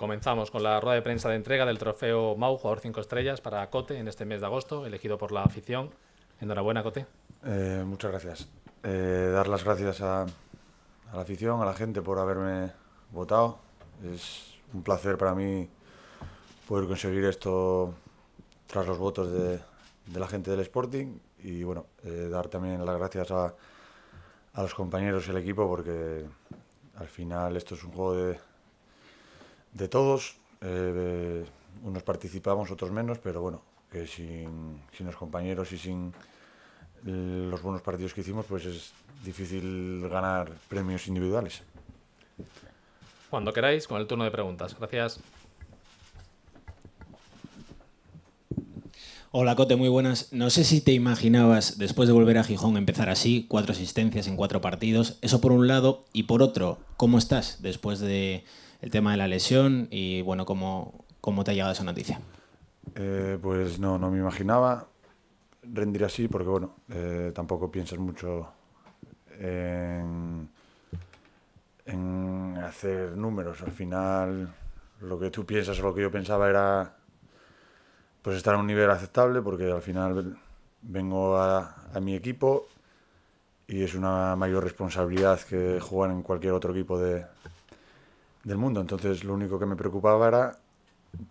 Comenzamos con la rueda de prensa de entrega del trofeo Mau, jugador 5 estrellas, para Cote en este mes de agosto, elegido por la afición. Enhorabuena, Cote. Eh, muchas gracias. Eh, dar las gracias a, la afición, a la gente por haberme votado. Es un placer para mí poder conseguir esto tras los votos de, la gente del Sporting y bueno, eh, dar también las gracias a, a los compañeros y el equipo porque al final esto es un juego de, de todos. Eh, unos participamos, otros menos, pero bueno, que sin, sin, los compañeros y sin los buenos partidos que hicimos, pues es difícil ganar premios individuales. Cuando queráis, con el turno de preguntas. Gracias. Hola Cote, muy buenas. No sé si te imaginabas, después de volver a Gijón, empezar así, cuatro asistencias en cuatro partidos. Eso por un lado. Y por otro, ¿cómo estás después de, el tema de la lesión y bueno, cómo, te ha llegado esa noticia. Eh, pues no, no me imaginaba rendir así porque bueno, eh, tampoco piensas mucho en, hacer números. Al final lo que tú piensas o lo que yo pensaba era pues estar a un nivel aceptable porque al final vengo a, a, mi equipo y es una mayor responsabilidad que jugar en cualquier otro equipo de, del mundo. Entonces lo único que me preocupaba era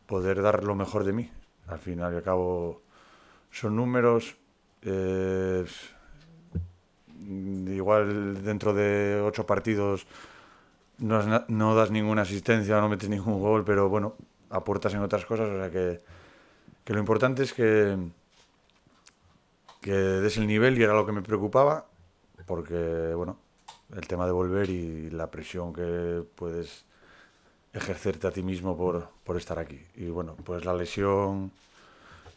poder dar lo mejor de mí. Al final y al cabo son números. Eh, igual dentro de ocho partidos no, no, das ninguna asistencia, no metes ningún gol, pero bueno, aportas en otras cosas. O sea que, que lo importante es que, que des el nivel y era lo que me preocupaba, porque bueno, el tema de volver y la presión que puedes ejercerte a ti mismo por, estar aquí. Y bueno, pues la lesión,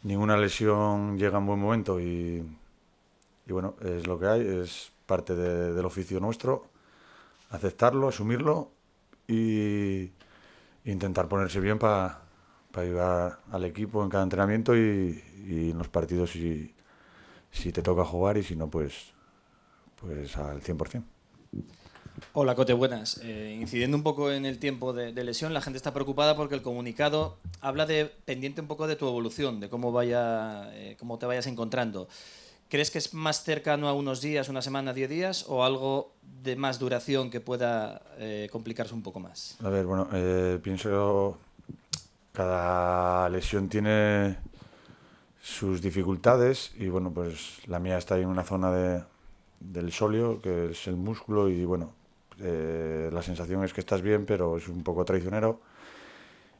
ninguna lesión llega en buen momento y, bueno, es lo que hay, es parte del oficio nuestro, aceptarlo, asumirlo y intentar ponerse bien para ayudar al equipo en cada entrenamiento y, en los partidos si, te toca jugar y si no, pues, pues al 100%. Hola, Cote, buenas. Eh, incidiendo un poco en el tiempo de, lesión, la gente está preocupada porque el comunicado habla de pendiente un poco de tu evolución, de cómo, vaya, eh, cómo te vayas encontrando. ¿Crees que es más cercano a unos días, una semana, diez días o algo de más duración que pueda eh, complicarse un poco más? A ver, bueno, eh, pienso cada lesión tiene sus dificultades y bueno, pues la mía está en una zona de, del solio, que es el músculo y bueno, eh, la sensación es que estás bien, pero es un poco traicionero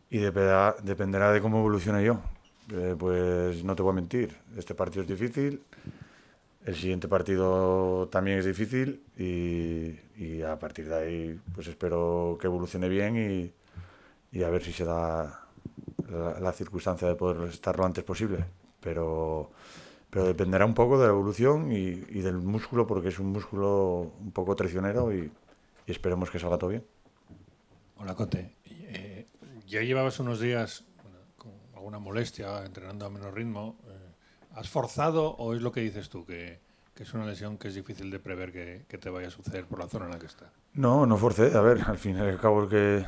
y dependerá, dependerá de cómo evolucione yo. Eh, pues no te voy a mentir, este partido es difícil, el siguiente partido también es difícil y, y a partir de ahí pues espero que evolucione bien y, y a ver si se da la, circunstancia de poder estar lo antes posible. Pero, pero dependerá un poco de la evolución y, y del músculo porque es un músculo un poco traicionero y y esperemos que salga todo bien. Hola, Cote. Eh, ya llevabas unos días con alguna molestia, entrenando a menos ritmo. Eh, ¿Has forzado o es lo que dices tú, que, que es una lesión que es difícil de prever que, que, te vaya a suceder por la zona en la que está? No, no forcé. A ver, al fin y al cabo el que,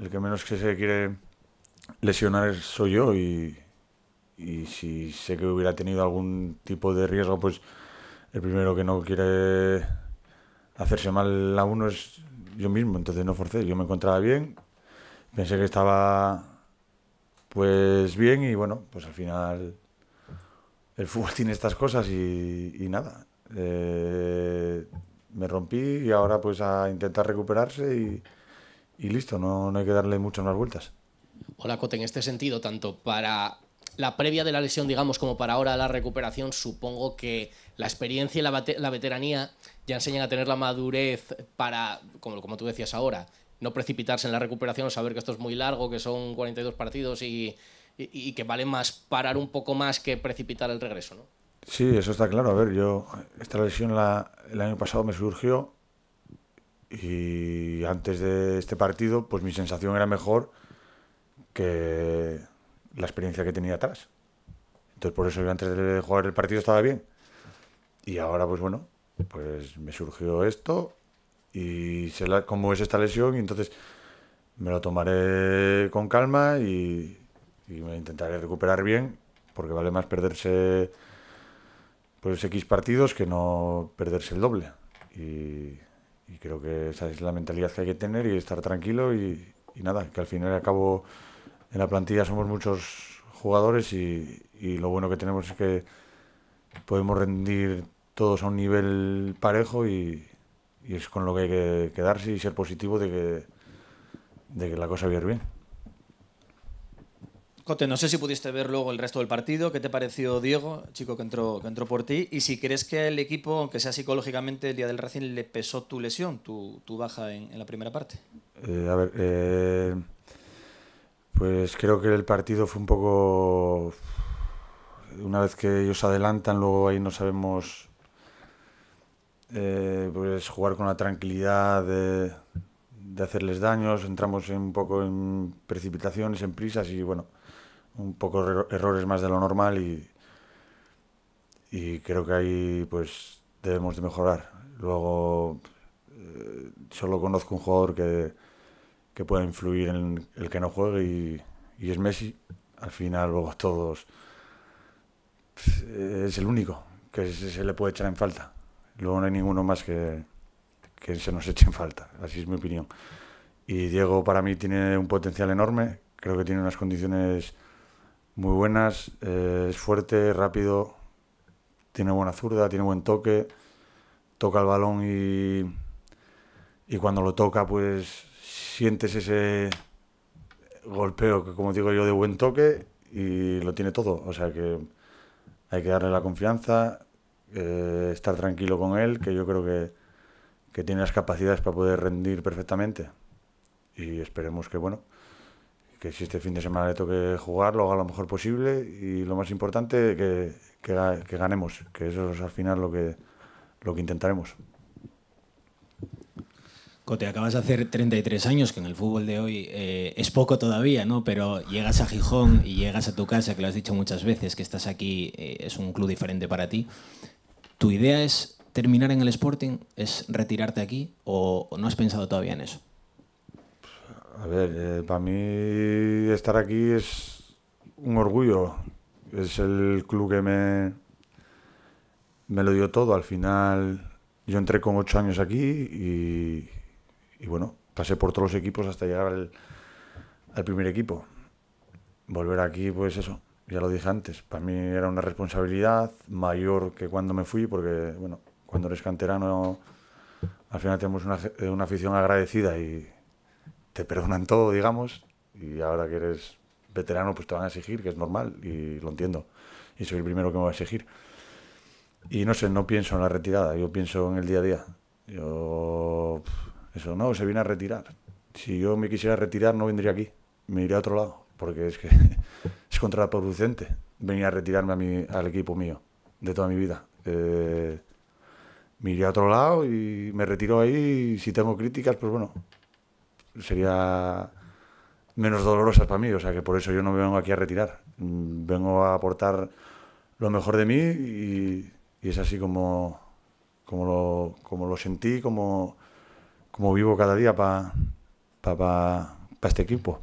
el que menos que se quiere lesionar soy yo y, y si sé que hubiera tenido algún tipo de riesgo, pues el primero que no quiere hacerse mal a uno es yo mismo, entonces no forcé, yo me encontraba bien, pensé que estaba pues bien y bueno, pues al final el fútbol tiene estas cosas y, nada. Eh, me rompí y ahora pues a intentar recuperarse y, listo, no, no, hay que darle muchas más vueltas. Hola, Cote, en este sentido, tanto para la previa de la lesión, digamos, como para ahora la recuperación, supongo que la experiencia y la, veteranía ya enseñan a tener la madurez para, como, como tú decías ahora, no precipitarse en la recuperación, saber que esto es muy largo, que son 42 partidos y, que vale más parar un poco más que precipitar el regreso, ¿no? Sí, eso está claro. A ver, yo esta lesión el año pasado me surgió y antes de este partido, pues mi sensación era mejor que la experiencia que tenía atrás. Entonces, por eso yo antes de jugar el partido estaba bien. Y ahora, pues bueno, pues me surgió esto y sé cómo es esta lesión y entonces me lo tomaré con calma y, me intentaré recuperar bien porque vale más perderse pues X partidos que no perderse el doble. Y, creo que esa es la mentalidad que hay que tener y estar tranquilo y, y nada, que al final acabo en la plantilla somos muchos jugadores y, lo bueno que tenemos es que podemos rendir todos a un nivel parejo y, es con lo que hay que quedarse y ser positivo de que, de que la cosa va bien. Cote, no sé si pudiste ver luego el resto del partido. ¿Qué te pareció Diego, chico que entró, que entró por ti? Y si crees que el equipo, aunque sea psicológicamente, el día del Racing le pesó tu lesión, tu, tu baja en, la primera parte. Eh, a ver, eh, pues creo que el partido fue un poco... Una vez que ellos adelantan, luego ahí no sabemos eh, pues jugar con la tranquilidad de, hacerles daños, entramos un poco en precipitaciones, en prisas y bueno, un poco errores más de lo normal y, creo que ahí pues debemos de mejorar. Luego eh, solo conozco un jugador que que pueda influir en el que no juegue y, es Messi. Al final, luego todos. Es el único que se le puede echar en falta. Luego no hay ninguno más que, se nos eche en falta. Así es mi opinión. Y Diego, para mí, tiene un potencial enorme. Creo que tiene unas condiciones muy buenas. Eh, es fuerte, rápido. Tiene buena zurda, tiene buen toque. Toca el balón y, y cuando lo toca, pues sientes ese golpeo, que como digo yo, de buen toque y lo tiene todo. O sea que hay que darle la confianza, eh, estar tranquilo con él, que yo creo que, tiene las capacidades para poder rendir perfectamente. Y esperemos que, bueno, que si este fin de semana le toque jugar, lo haga lo mejor posible y lo más importante, que, que ganemos, que eso es al final lo que, lo que intentaremos. Cote, acabas de hacer 33 años, que en el fútbol de hoy eh, es poco todavía, ¿no? Pero llegas a Gijón y llegas a tu casa, que lo has dicho muchas veces, que estás aquí, eh, es un club diferente para ti. ¿Tu idea es terminar en el Sporting? ¿Es retirarte aquí? ¿O no has pensado todavía en eso? A ver, eh, para mí estar aquí es un orgullo. Es el club que me, me lo dio todo. Al final, yo entré con ocho años aquí y y bueno, pasé por todos los equipos hasta llegar al, primer equipo. Volver aquí, pues eso, ya lo dije antes, para mí era una responsabilidad mayor que cuando me fui, porque bueno, cuando eres canterano al final tenemos una, eh, una afición agradecida y te perdonan todo, digamos, y ahora que eres veterano pues te van a exigir, que es normal y lo entiendo, y soy el primero que me va a exigir. Y no sé, no pienso en la retirada, yo pienso en el día a día. Yo eso, no, se viene a retirar. Si yo me quisiera retirar, no vendría aquí. Me iría a otro lado, porque es que es contraproducente venir a retirarme a al equipo mío de toda mi vida. Eh, me iría a otro lado y me retiro ahí. Y si tengo críticas, pues bueno, sería menos dolorosas para mí. O sea que por eso yo no me vengo aquí a retirar. Mm, vengo a aportar lo mejor de mí y, es así como, como, lo, como lo sentí, como como vivo cada día para pa, este equipo.